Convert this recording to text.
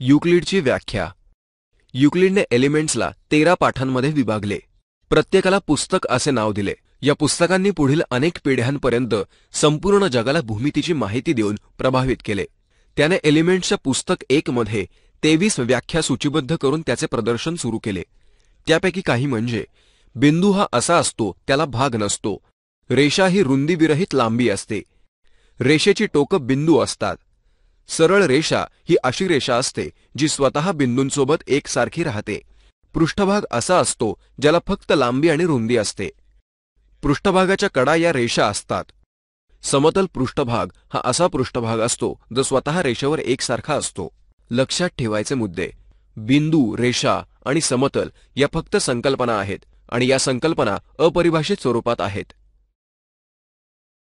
युक्लिडची व्याख्या युक्लिडने एलिमेंट्सला तेरा पाठांमध्ये विभागले प्रत्येकाला पुस्तक असे नाव दिले या पुस्तकांनी पुढील अनेक पिढ्यांपर्यंत संपूर्ण जगाला भूमितीची माहिती देऊन प्रभावित केले त्याने एलिमेंट्सच्या पुस्तक एक मध्ये तेवीस व्याख्या सूचीबद्ध करून त्याचे प्रदर्शन सुरू केले त्यापैकी काही म्हणजे बिंदू हा असा असतो त्याला भाग नसतो रेषा ही रुंदीविरहित लांबी असते रेषेची टोकं बिंदू असतात सरळ रेषा ही अशी रेषा असते जी स्वतः बिंदूंसोबत एकसारखी राहते पृष्ठभाग असा असतो ज्याला फक्त लांबी आणि रुंदी असते पृष्ठभागाच्या कडा या रेषा असतात समतल पृष्ठभाग हा असा पृष्ठभाग असतो जो स्वतः रेषेवर एकसारखा असतो लक्षात ठेवायचे मुद्दे बिंदू रेषा आणि समतल या फक्त संकल्पना आहेत आणि या संकल्पना अपरिभाषित स्वरूपात आहेत